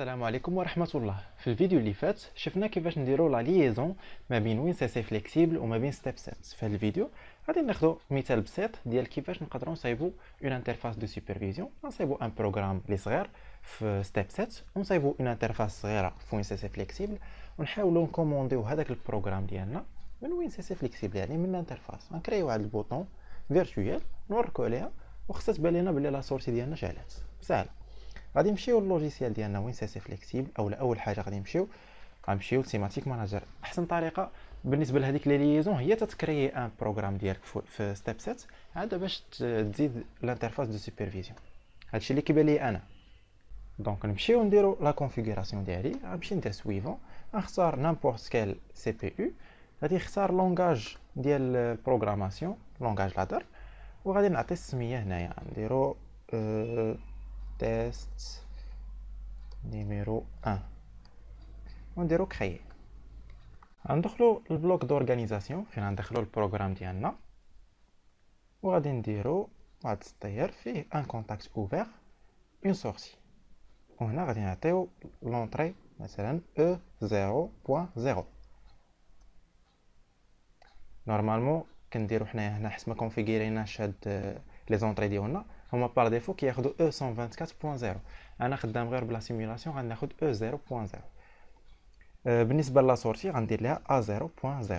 السلام عليكم ورحمة الله في الفيديو اللي فات شفنا كيفاش نديرو لا ليزون ما بين وين سي سي فليكسيبل وما بين ستيب سيت في هذا الفيديو غادي ناخدو مثال بسيط ديال كيفاش نقدروا نصايبو اون انترفاس دو سوبرفيزيون نصايبو ان بروغرام لي صغير في ستيب سيت ونصايبو اون انترفاس صغيره في وين سي سي فليكسيبل ونحاولوا نكومونديو هذاك البروغرام ديالنا من وين سي سي فليكسيبل يعني من الانترفاس نكريو واحد البوطون فيرتويال نوركو عليها وخصها تبان لنا بلي لا سورس ديالنا شعلات سهله غادي نمشيو للوجيسيال ديالنا وين سي سي فليكسيبل اولا اول حاجه غادي نمشيو غنمشيو لسيماتيك ماناجر احسن طريقه بالنسبه لهذيك لي ليزون هي تتكري ان بروغرام ديالك في ستيب سيت عاد باش تزيد لانترفاس دو سوبرفيزيون هادشي اللي كيبان لي انا دونك نمشيو نديرو لا كونفيغوراسيون ديالي غنمشي ندير سويفون غنختار نامبورت سكيل سي بي يو غادي نختار لونغاج ديال البروغراماسيون لونغاج لادر وغادي نعطي السميه هنايا نديرو أه نيميرو ان 1 ونديرو كريي غندخلو البلوك دورغانيزاسيون فين غندخلو البروغرام ديالنا وغادي نديرو واحد السطير فيه ان كونتاكت اوفير اون سورتي وهنا غادي نعطيو لونطري مثلا e 0.0 نورمالمون كنديرو حنايا هنا حيت ما هاد لي زونطري ديالنا هما بار ديفو كياخدو او 124.0 انا خدام غير بلا سيميلاسيون غناخد او 0.0 بالنسبه لا سورتي غندير لها ا 0.0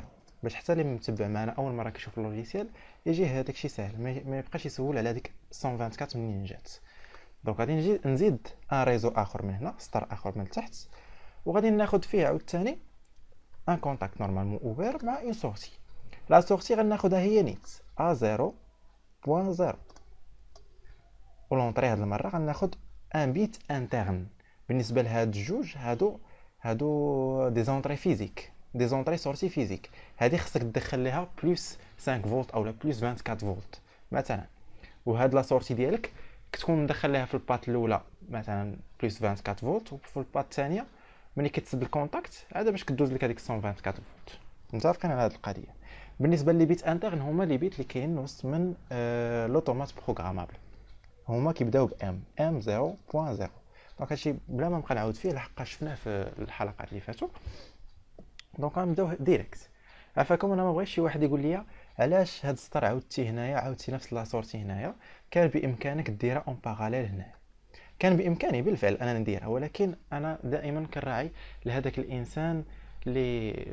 باش حتى اللي متبع معنا اول مره كيشوف اللوجيسيال يجي هذاك الشيء ميبقاش ما يبقاش يسول على هذيك 124 منين جات دونك غادي نجي نزيد ان ريزو اخر من هنا سطر اخر من التحت وغادي ناخذ فيه عاوتاني ان كونتاكت نورمالمون اوبر مع اون سورتي لا سورتي غناخذها هي نيت ا 0.0 ولونطري هاد المره غناخد ان بيت انترن بالنسبه لهاد الجوج هادو هادو دي زونطري فيزيك دي زونطري سورسي فيزيك هادي خصك تدخل ليها بلوس 5 فولت او بلوس 24 فولت مثلا وهاد لا سورتي ديالك كتكون مدخل ليها في البات الاولى مثلا بلوس 24 فولت وفي البات الثانيه ملي كتسد الكونتاكت عاد باش كدوز لك هذيك 124 فولت متفقين على هذه القضيه بالنسبه لي بيت انترن هما لي بيت اللي كاين وسط من آه لوتومات بروغرامابل هما كيبداو بام ام 0.0 دونك هادشي بلا ما نبقى نعاود فيه لحقاش شفناه في الحلقات اللي فاتوا دونك غنبداو ديريكت عفاكم انا ما بغيتش شي واحد يقول لي علاش هاد السطر عاودتي هنايا عاودتي نفس لاسورتي هنايا كان بامكانك ديرها اون باراليل هنايا كان بامكاني بالفعل انا نديرها ولكن انا دائما كنراعي لهذاك الانسان اللي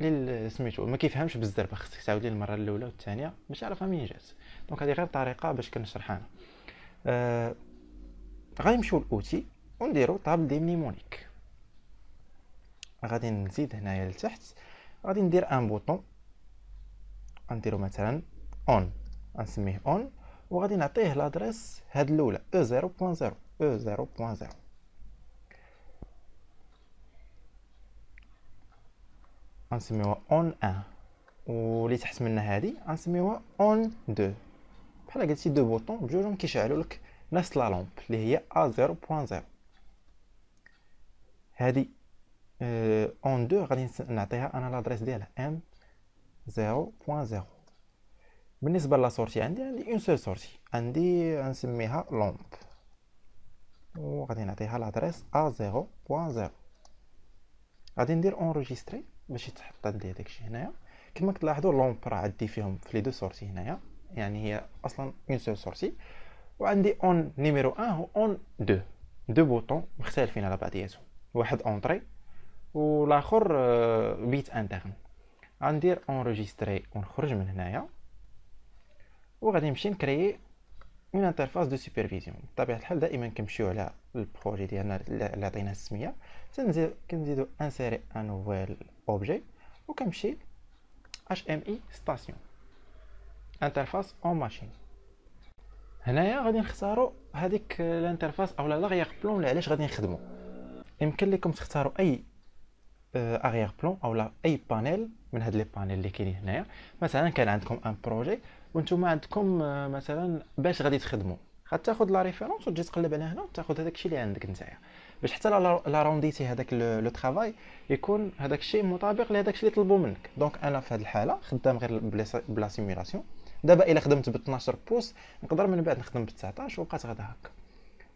اللي سميتو ما كيفهمش بالزربه خصك تعاود ليه المره الاولى والثانيه باش يعرف منين جات دونك هذه غير طريقه باش كنشرح انا آه غنمشيو لأوتي ونديرو طابل دي ميمونيك غادي نزيد هنايا لتحت غادي ندير ان بوطون غنديرو مثلا اون غنسميه اون وغادي نعطيه لادريس هاد الاولى او 0.0 او 0.0 غنسميوها اون 1 ولي تحت منها هادي غنسميوها اون 2 بحال قلتي دو بوطون بجوجهم كيشعلوا لك نفس لا لامب اللي هي ا 00 هادي آه، اون دو غادي نعطيها انا لادريس ديالها ام 0.0 بالنسبه لا سورتي عندي عندي اون سول سورتي عندي غنسميها لامب وغادي نعطيها لادريس ا 00 غادي ندير اونريجيستري باش يتحط عندي داكشي هنايا كما كتلاحظوا لومب راه عندي فيهم في لي دو سورتي هنايا يعني هي اصلا اون سول سورسي وعندي اون نيميرو 1 و اون 2 دو بوطون مختلفين على بعضياتهم واحد اونطري والاخر بيت آه، انترن غندير اونريجستري ونخرج من هنايا وغادي نمشي نكريي اون انترفاس دو سوبرفيزيون بطبيعه الحال دائما كنمشيو على البروجي ديالنا اللي عطيناه السميه تنزيد كنزيدو انسيري ان نوفيل اوبجي وكنمشي اش ام اي ستاسيون انترفاس اون ماشين هنايا غادي نختاروا هذيك الانترفاس او لاغيير بلون اللي علاش غادي نخدمو يمكن لكم تختاروا اي اغيير بلون اولا اي بانيل من هاد لي بانيل اللي كاينين هنايا مثلا كان عندكم ان بروجي وانتم عندكم آه، مثلا باش غادي تخدموا غتاخذ لا ريفيرونس وتجي تقلب على هنا وتاخذ هذاك الشيء اللي عندك نتايا باش حتى لا رونديتي هذاك لو ترافاي يكون هذاك الشيء مطابق لهذاك الشيء اللي طلبوا منك دونك انا في هذه الحاله خدام غير بلا سيمولاسيون دابا الا خدمت ب 12 بوس نقدر من بعد نخدم ب 19 وبقات غدا هكا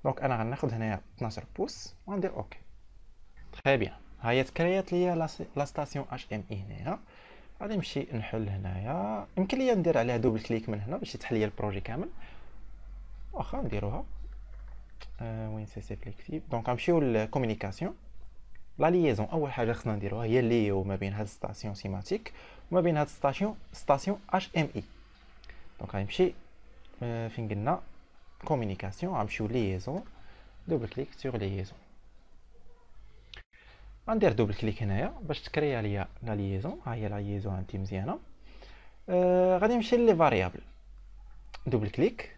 دونك انا غناخذ هنايا 12 بوس وندير اوكي تري بيان ها هي تكريات ليا لا ستاسيون اش ام اي هنايا غادي نمشي نحل هنايا يمكن ليا ندير عليها دوبل كليك من هنا باش يتحل ليا البروجي كامل واخا نديروها أه وين سي سي فليكسيب دونك غنمشيو للكومونيكاسيون لا ليزون اول حاجه خصنا نديروها هي ليو ما بين هاد ستاسيون سيماتيك وما بين هاد ستاسيون ستاسيون اش ام اي دونك غنمشي فين قلنا كومونيكاسيون غنمشيو ليزون دوبل كليك سور ليزون غندير دوبل كليك هنايا باش تكريا ليا لا ليزون ها هي لا ليزون عندي مزيانه غادي نمشي لي فاريابل دوبل كليك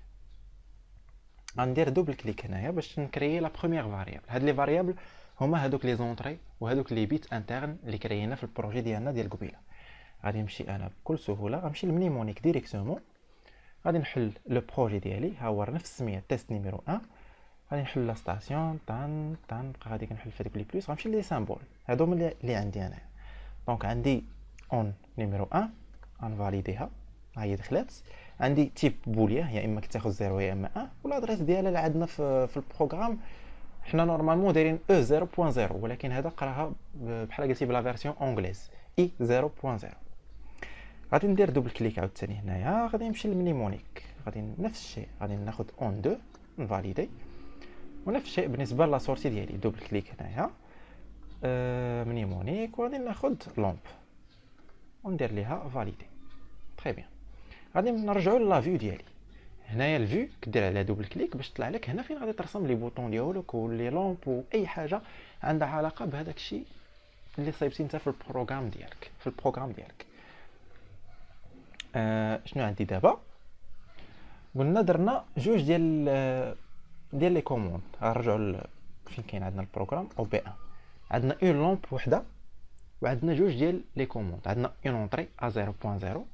غندير دوبل كليك هنايا باش نكريي لا بروميير فاريابل هاد لي فاريابل هما هادوك لي زونطري وهادوك لي بيت انترن اللي كريينا في البروجي ديالنا ديال قبيله غادي نمشي انا بكل سهوله غنمشي لمنيمونيك ديريكتومون غادي نحل لو بروجي ديالي ها هو نفس السميه تيست نيميرو 1 غادي نحل لا ستاسيون طان طان غادي كنحل في هذيك لي بلوس غنمشي لي سامبول هادو هما اللي عندي انا دونك عندي اون نيميرو 1 انفاليديها ها هي دخلات عندي تيب بوليا يا اما كتاخذ زيرو يا اما 1 والادريس ديالها اللي عندنا في, في البروغرام حنا نورمالمون دايرين او 0.0 ولكن هذا قراها بحال قلتي بلا فيرسيون اونغليز اي 0.0 غادي ندير دوبل كليك عاوتاني هنايا غادي نمشي للمنيمونيك غادي نفس الشيء غادي ناخذ اون دو نفاليدي ونفس الشيء بالنسبه لا سورتي ديالي دوبل كليك هنايا آه، منيمونيك وغادي ناخذ لومب وندير ليها فاليدي تري بيان غادي نرجعوا لا فيو ديالي هنايا الفيو كدير على دوبل كليك باش تطلع لك هنا فين غادي ترسم لي بوطون ديالك ولي لومب واي حاجه عندها علاقه بهذاك الشيء اللي صايبتي انت في البروغرام ديالك في البروغرام ديالك آه شنو عندي دابا قلنا درنا جوج ديال آه، ديال لي كوموند غنرجعوا فين كاين عندنا البروغرام او بي ان عندنا اون لومب وحده وعندنا جوج ديال لي كوموند عندنا اون اونطري ا 0.0 اولا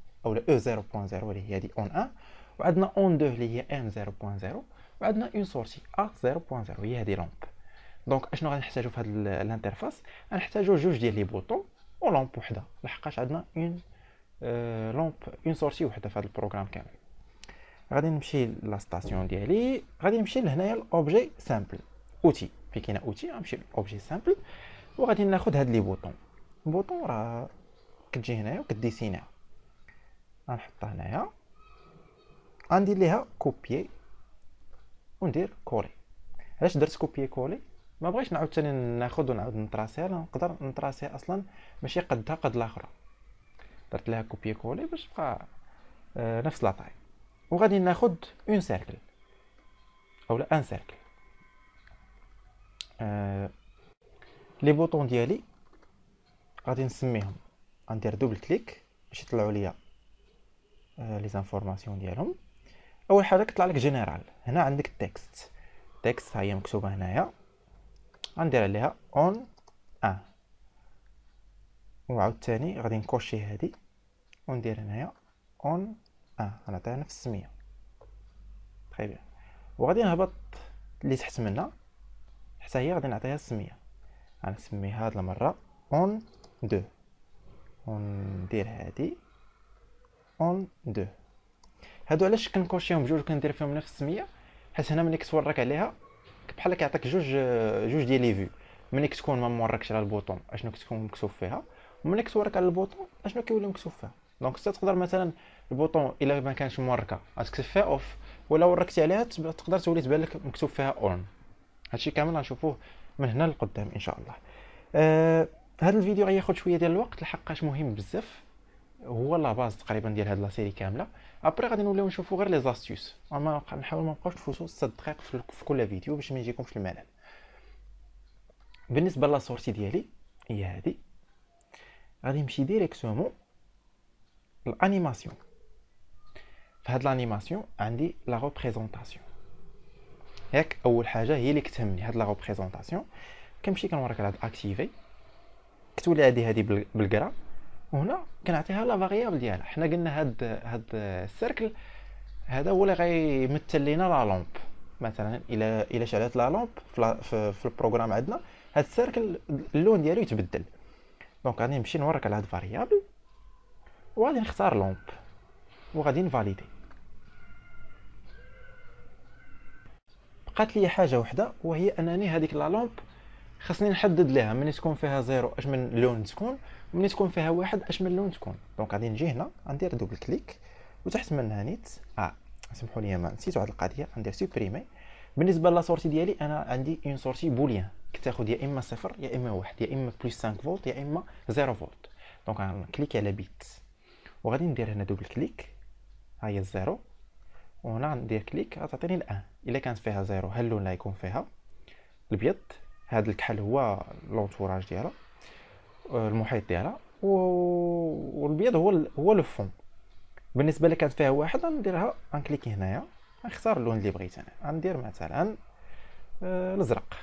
او 0.0 e اللي هي دي اون 1 وعندنا اون 2 اللي هي ام 0.0 وعندنا اون سورتي ا 0.0 هي هذه لومب دونك اشنو غنحتاجو في هاد الانترفاس غنحتاجو جوج ديال لي بوطون ولومب وحده لحقاش عندنا اون لومب اون سورسي وحده في هذا البروغرام كامل غادي نمشي لا ستاسيون ديالي غادي نمشي لهنايا لوبجي سامبل اوتي في كاينه اوتي غنمشي لوبجي سامبل وغادي ناخد هاد لي بوطون بوطون راه كتجي هنايا وكديسينيها غنحطها هنايا غندير ليها كوبيي وندير كولي علاش درت كوبيي كولي ما بغيتش نعاود ثاني ناخذ ونعاود نتراسيها نقدر نتراسيها اصلا ماشي قدها قد الاخرى درت لها كوبي كولي باش تبقى آه نفس لاطاي وغادي ناخد اون سيركل اولا ان سيركل آه لي بوطون ديالي غادي نسميهم غندير دوبل كليك باش يطلعوا ليا آه لي زانفورماسيون ديالهم اول حاجه كطلع لك جينيرال هنا عندك التكست تكست ها هي مكتوبه هنايا غندير عليها اون ان وعاوتاني غادي نكوشي هادي وندير هنايا اون اه غنعطيها نفس السميه تخي بيان وغادي نهبط اللي تحت منها حتى هي غادي نعطيها السميه غنسميها هاد المره اون دو وندير هادي اون دو هادو علاش كنكوشيهم بجوج وكندير فيهم نفس السميه حيت هنا ملي كتورك عليها بحال كيعطيك جوج جوج ديال لي فيو ملي كتكون ما موركش على البوطون اشنو كتكون مكتوب فيها ملي كتورك على البوطون اشنو كيولي مكتوب فيه دونك حتى تقدر مثلا البوطون الا ما كانش موركه غتكتب فيها اوف ولا وركتي عليها تقدر تولي تبان لك مكتوب فيها اون هادشي كامل غنشوفوه من هنا لقدام ان شاء الله آه هذا الفيديو غياخد شويه ديال الوقت لحقاش مهم بزاف هو لا باز تقريبا ديال هاد لا سيري كامله ابري غادي نوليو نشوفو غير لي زاستيوس اما نحاول ما نبقاوش نفوتو 6 دقائق في كل فيديو باش ما يجيكمش الملل بالنسبه لا سورتي ديالي هي هادي غادي يمشي ديريكتومون الانيماسيون في هاد الانيماسيون عندي لا ريبريزونطاسيون ياك اول حاجه هي اللي كتهمني هاد لا ريبريزونطاسيون كنمشي كنوريك على هاد اكتيفي كتولي هادي هادي بالكرا وهنا كنعطيها لا فاريابل ديالها حنا قلنا هاد هاد السيركل هذا هو اللي غيمثل لينا لا لومب مثلا الى الى شعلت لا لومب في, في البروغرام عندنا هاد السيركل اللون ديالو يتبدل دونك غادي نمشي نورك على هاد فاريابل وغادي نختار لومب وغادي نفاليدي بقات لي حاجه وحده وهي انني هذيك لا لومب خاصني نحدد ليها ملي تكون فيها زيرو اش من لون تكون وملي تكون فيها واحد اش من لون تكون دونك غادي نجي هنا غندير دوبل كليك وتحت منها نيت اه سمحوا لي ما نسيت واحد القضيه غندير سوبريمي بالنسبه لا سورتي ديالي انا عندي اون سورتي بوليان تاخذ يا اما صفر يا اما واحد يا اما بلس 5 فولت يا اما 0 فولت دونك غنكليك على بيت وغادي ندير هنا دوبل كليك ها هي الزيرو وهنا غندير كليك غتعطيني الان الا كانت فيها زيرو ها اللون اللي غيكون فيها الابيض هذا الكحل هو لونتوراج ديالها آه، المحيط ديالها و... والابيض هو ال... هو لو فون بالنسبه لك كانت فيها واحد غنديرها غنكليكي هنايا غنختار اللون اللي بغيت انا غندير مثلا آه، الازرق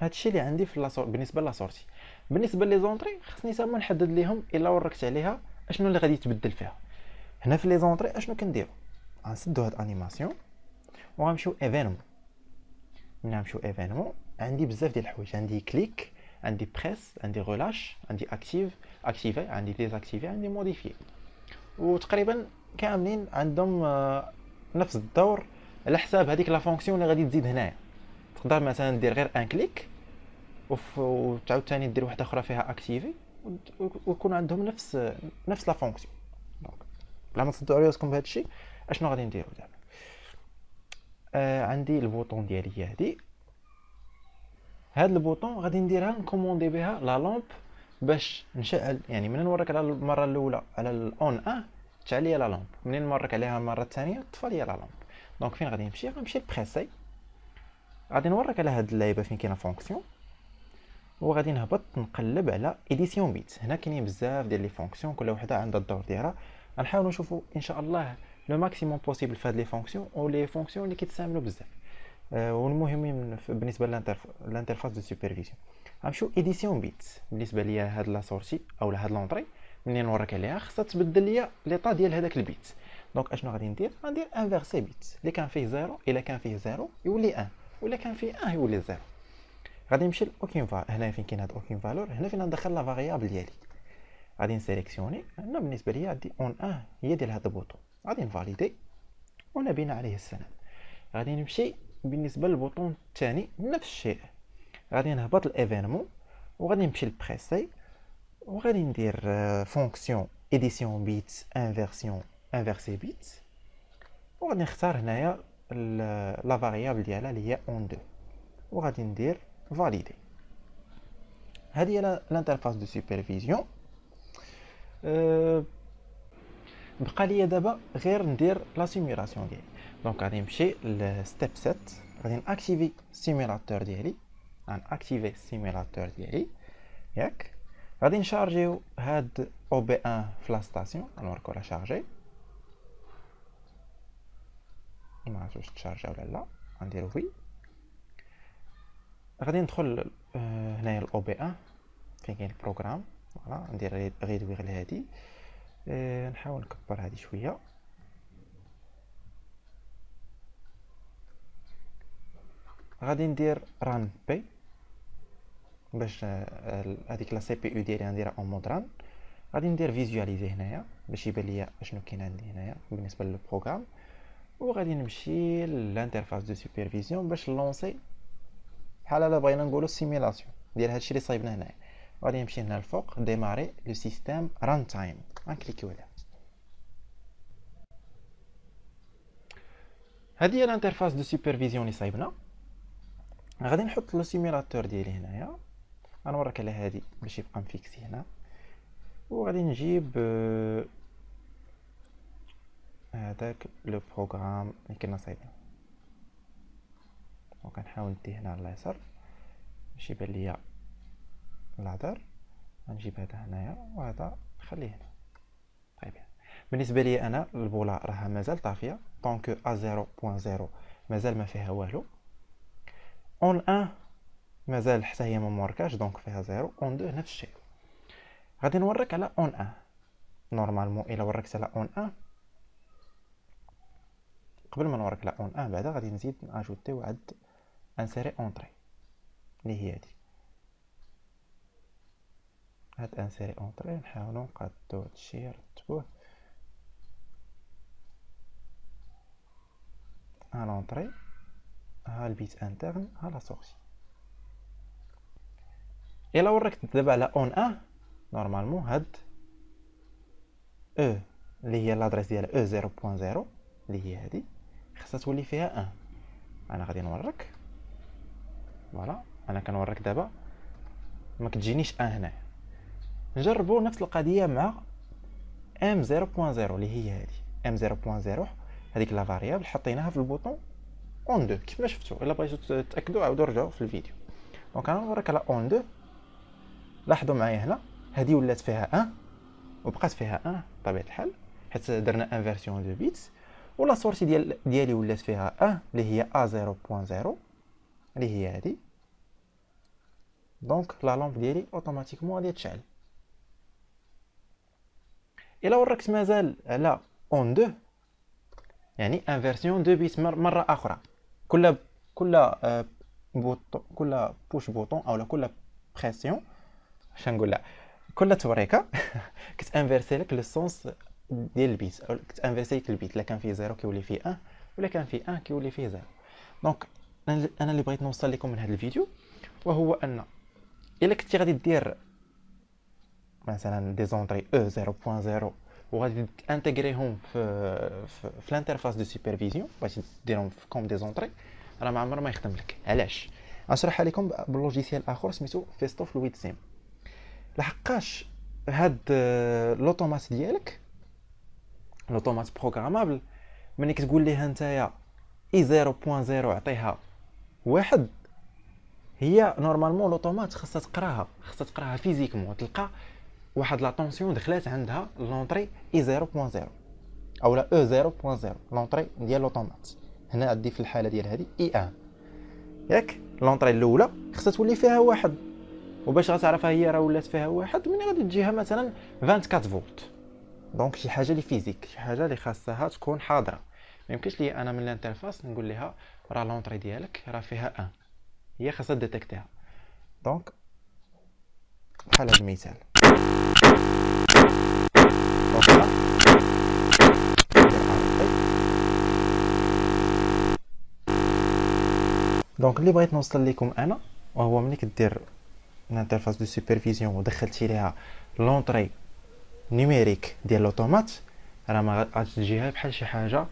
هادشي اللي عندي في لاسور بالنسبه لاسورتي بالنسبه لي زونطري خصني سامو نحدد ليهم الا وركت عليها اشنو اللي غادي يتبدل فيها هنا في لي زونطري اشنو كنديرو غنسدو هاد انيماسيون وغنمشيو ايفينمون ملي نمشيو ايفينمون عندي بزاف ديال الحوايج عندي كليك عندي بريس عندي غولاش عندي اكتيف اكتيفي عندي ديزاكتيفي عندي موديفي وتقريبا كاملين عندهم آه، نفس الدور على حساب هذيك لا فونكسيون اللي غادي تزيد هنايا تقدر مثلا دير غير ان كليك وتعاود ثاني دير واحده اخرى فيها اكتيفي ويكون عندهم نفس نفس لا فونكسيون دونك بلا ما تصدعوا راسكم بهذا الشيء اشنو غادي نديرو دابا آه عندي البوطون ديالي هادي هاد البوطون غادي نديرها نكوموندي بها لا لامب باش نشعل يعني من نورك على المره الاولى على الاون ان تشعل ليا لا لامب منين نورك عليها المره الثانيه طفى ليا لا لامب دونك فين غادي نمشي غنمشي لبريسي غادي نورك على هاد اللعيبه فين كاينه فونكسيون وغادي نهبط نقلب على اديسيون بيت هنا كاينين بزاف ديال لي فونكسيون كل وحده عندها الدور ديالها غنحاولوا نشوفوا ان شاء الله لو ماكسيموم بوسيبل فهاد لي فونكسيون او لي فونكسيون اللي كيتساملو بزاف أه والمهم بالنسبه للانترفاس دو سوبرفيزيون غنمشيو اديسيون بيت بالنسبه ليا هاد لا سورتي او هاد لونطري منين نوريك عليها خاصها تبدل ليا ليطا ديال هذاك البيت دونك اشنو غادي ندير غندير انفيرسي بيت اللي كان فيه زيرو الا كان فيه زيرو يولي ان ولا كان فيه ان يولي زيرو غادي نمشي لاوكين فالور هنا فين كاين هاد اوكين فالور هنا فين ندخل لا فاريابل ديالي غادي نسيليكسيوني هنا بالنسبه ليا عندي اون ان هي ديال هاد البوطو غادي نفاليدي ونبينا عليه السلام غادي نمشي بالنسبه للبوطون الثاني نفس الشيء غادي نهبط الايفينمون وغادي نمشي لبريسي وغادي ندير فونكسيون اديسيون بيت انفيرسيون انفيرسي بيت وغادي نختار هنايا لا فاريابل ديالها اللي هي اون دو وغادي ندير valider هذه l'interface de supervision بقى لي دابا غير ندير لا سيميلاسيون ديالي دونك غادي نمشي لستيب 7 غادي ناكتيفي السيميلاتور ديالي غناكتيفي السيميلاتور ديالي ياك غادي نشارجيو هاد او بي ان في لا ستاسيون غنوركو لا شارجي ما عرفتش تشارجا ولا لا غنديرو وي غادي ندخل آه، هنايا الاو بي ان إيه. فين كاين البروغرام فوالا ندير ريدوير غير هادي آه، نحاول نكبر هادي شويه غادي ندير ران بي باش هذيك آه، لا سي بي او ديالي نديرها اون مود ران غادي ندير فيزواليزي هنايا باش يبان ليا اشنو كاين عندي هنايا بالنسبه للبروغرام وغادي نمشي للانترفاس دو سوبرفيزيون باش نلونسي بحال الا بغينا نقولوا سيميلاسيون ديال هادشي اللي صايبنا هنايا غادي نمشي هنا الفوق ديماري لو سيستيم ران تايم غنكليكيو عليها هادي هي الانترفاس دو سوبرفيزيون اللي صايبنا غادي نحط لو سيميلاتور ديالي هنايا غنوريك على هادي باش يبقى مفيكسي هنا وغادي نجيب آه، هذاك لو بروغرام اللي كنا صايبين دونك غنحاول ندي هنا اليسار باش يبان ليا العذر غنجيب هذا هنايا وهذا نخليه هنا طيب بالنسبه لي انا البوله راها مازال طافيه طونك ا 0.0 مازال ما فيها والو اون 1 مازال حتى هي ما موركاش دونك فيها زيرو اون 2 نفس الشيء غادي نورك على اون 1 نورمالمون الا وركت على اون 1 قبل ما نورك على اون 1 بعدا غادي نزيد ناجوتي عاد انسيري اونتري اللي هي هادي هاد انسيري اونتري نحاولو نقادو هادشي نرتبوه ها لونتري ها البيت انترن ها لا سورسي الا وركت دابا على اون ان نورمالمون هاد او اللي هي لادريس ديال او زيرو زيرو اللي هي هادي خاصها تولي فيها ان انا غادي نوريك فوالا انا كنوريك دابا ما كتجينيش ان هنا نجربوا نفس القضيه مع ام 0.0 اللي هي هذه ام 0.0 هذيك لا فاريابل حطيناها في البوطون اون 2 كيف ما شفتوا الا بغيتوا تاكدوا عاودوا رجعوا في الفيديو دونك انا نوريك على اون 2 لاحظوا معايا هنا هذه ولات فيها 1 وبقات فيها 1 طبيعه الحال حيت درنا انفيرسيون دو بيتس ولا سورتي ديال ديالي ولات فيها 1 اللي هي ا 0.0 اللي هي هذه دونك لا لامب ديالي اوتوماتيكمون غادي تشعل الا وركت مازال على اون دو يعني انفيرسيون دو بيت مره اخرى كل كل بوطو كل بوش بوطون او كل بريسيون اش نقولها كل توريكه كنت انفيرسي لك لو سونس ديال البيت كنت انفيرسي لك البيت لا كان فيه زيرو كيولي فيه 1 ولا كان فيه 1 كيولي فيه زيرو دونك انا اللي بغيت نوصل لكم من هذا الفيديو وهو ان الا كنتي غادي دير مثلا دي زونطري او 0.0 وغادي انتغريهم في في, في الانترفاس دو سوبرفيزيون باش ديرهم في كوم دي زونطري راه ما عمر ما يخدم لك علاش اشرح لكم باللوجيسيال اخر سميتو فيستو فلويد سيم لحقاش هاد لوتوماس آه، ديالك لوتوماس بروغرامابل ملي كتقول ليها نتايا اي e 0.0 عطيها واحد هي نورمالمون لوطومات خاصها تقراها خاصها تقراها فيزيكمون تلقى واحد لا طونسيون دخلات عندها لونطري اي e 0.0 او لا او e 0.0 لونطري ديال لوطومات هنا عندي في الحاله ديال هذه اي 1 ياك لونطري الاولى خاصها تولي فيها واحد وباش غتعرفها هي راه ولات فيها واحد منين غادي تجيها مثلا 24 فولت دونك شي حاجه لي فيزيك شي حاجه لي خاصها تكون حاضره ما يمكنش لي انا من الانترفاس نقول لها راه لونطري ديالك راه فيها ان هي خاصها ديتيكتيها دونك بحال هذا المثال دونك اللي بغيت نوصل لكم انا وهو ملي كدير الانترفاس دو سوبرفيزيون ودخلتي ليها لونطري نيميريك ديال لوتومات راه ما غاتجيها بحال شي حاجه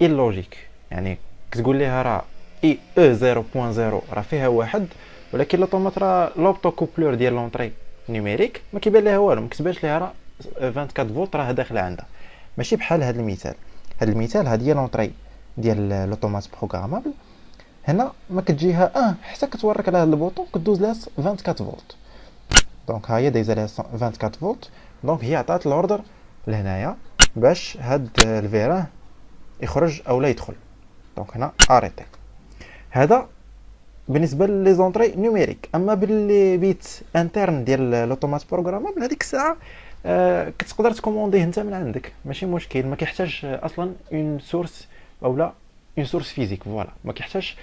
لوجيك آه، يعني كتقول ليها راه اي او 0.0 راه فيها واحد ولكن لوطومات راه لوبتو كوبلور ديال لونطري نيميريك ما كيبان ليها والو ما كتبانش ليها راه 24 فولت راه داخله عندها ماشي بحال هذا المثال هذا المثال هذه هي لونطري ديال لوطومات بروغرامابل هنا ما كتجيها اه حتى كتورك على هذا البوطو كدوز لها 24 فولت دونك ها هي دايزه لها 24 فولت دونك هي عطات الاوردر لهنايا باش هاد الفيران يخرج او لا يدخل دونك هنا اريتي هذا بالنسبه لي زونطري نيميريك اما باللي بيت انترن ديال لوتومات بروغرام من هذيك الساعه آه كتقدر تكوموندي انت من عندك ماشي مشكل ما كيحتاج اصلا اون سورس اولا اون سورس فيزيك فوالا ما كيحتاج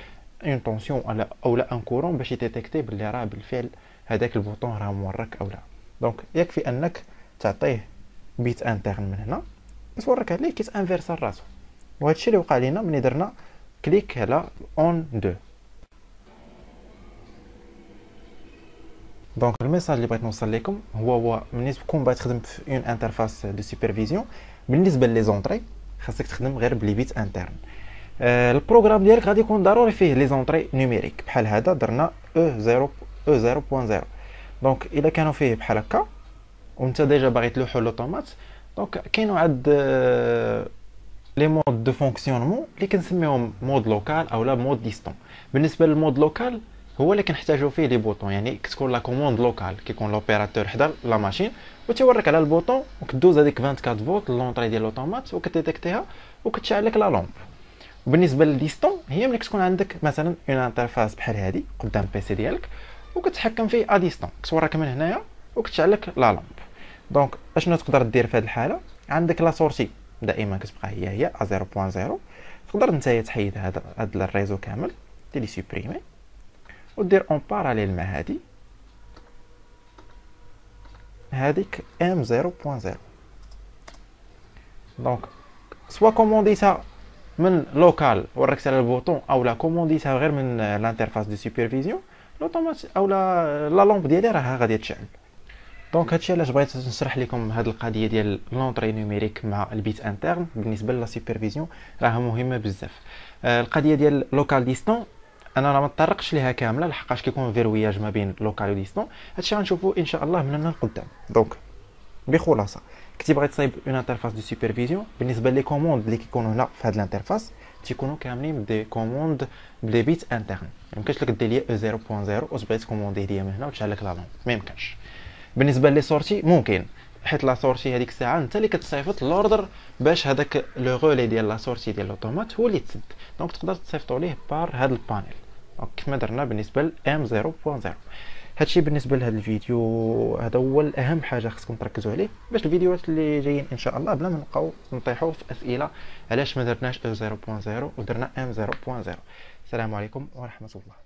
اون طونسيون ولا اولا ان كورون باش يديتيكتي بلي راه بالفعل هذاك البوطون راه مورك او لا دونك يكفي انك تعطيه بيت انترن من هنا تورك عليه كيت انفيرسا راسو وهادشي اللي وقع لينا ملي درنا كليك على اون دو دونك الميساج اللي بغيت نوصل لكم هو هو ملي تكون بغيت تخدم في اون انترفاس دو سوبرفيزيون بالنسبه لي زونطري خاصك تخدم غير بلي بيت انترن آه، البروغرام ديالك غادي يكون ضروري فيه لي زونطري نيميريك بحال هذا درنا او 0 او 0.0 دونك الا كانوا فيه بحال هكا وانت ديجا باغي تلوحو لوطومات دونك كاينو عاد آه لي مود دو فونكسيونمون اللي كنسميهم مود لوكال او لا مود ديستون بالنسبه للمود لوكال هو اللي كنحتاجو فيه لي بوطون يعني كتكون لا كوموند لوكال كيكون لوبيراتور حدا لا ماشين تيورك على البوطون وكدوز هذيك 24 فولت لونطري ديال لوطومات وكديتيكتيها وكتشعل لك لا لومب بالنسبه للديستون هي ملي كتكون عندك مثلا اون انترفاس بحال هادي قدام بيسي ديالك وكتحكم فيه ا ديستون كتوريك من هنايا وكتشعل لك لا لومب دونك اشنو تقدر دير في هاد الحاله عندك لا سورتي دائما كتبقى هي هي ا 0.0 تقدر نتايا تحيد هذا هاد الريزو كامل تيلي سوبريمي ودير اون باراليل مع هادي هاديك ام 0.0 دونك سوا كومونديتها من لوكال وركت على البوطون او لا كومونديتها غير من لانترفاس دو سوبرفيزيون لوطوماتيك او لا لامب ديالي راها غادي تشعل دونك هادشي علاش بغيت نشرح لكم هاد القضيه ديال لونطري نوميريك مع البيت انترن بالنسبه لا سوبرفيزيون راها مهمه بزاف آه القضيه ديال لوكال ديستون انا راه ما تطرقش ليها كامله لحقاش كيكون فيروياج ما بين لوكال و ديستون هادشي غنشوفو ان شاء الله من هنا لقدام دونك بخلاصه كنتي بغيت تصايب اون انترفاس دو سوبرفيزيون بالنسبه لي كوموند اللي كيكونوا هنا في هاد الانترفاس تيكونوا كاملين دي كوموند بلي بيت انترن ما يمكنش لك دير ليا 0.0 وتبغي تكوموندي ليا من هنا وتشعل لك لا لون ما يمكنش بالنسبه لي سورتي ممكن حيت لا سورتي هذيك الساعه انت اللي كتصيفط لوردر باش هذاك لو غولي ديال لا سورتي ديال لوطومات هو اللي تسد دونك تقدر تصيفطو ليه بار هاد البانيل دونك كما درنا بالنسبه ل ام 0.0 هادشي بالنسبه لهذا الفيديو هذا هو الاهم حاجه خصكم تركزوا عليه باش الفيديوهات اللي جايين ان شاء الله بلا ما نبقاو نطيحوا في اسئله علاش ما درناش 0.0 ودرنا ام 0.0 السلام عليكم ورحمه الله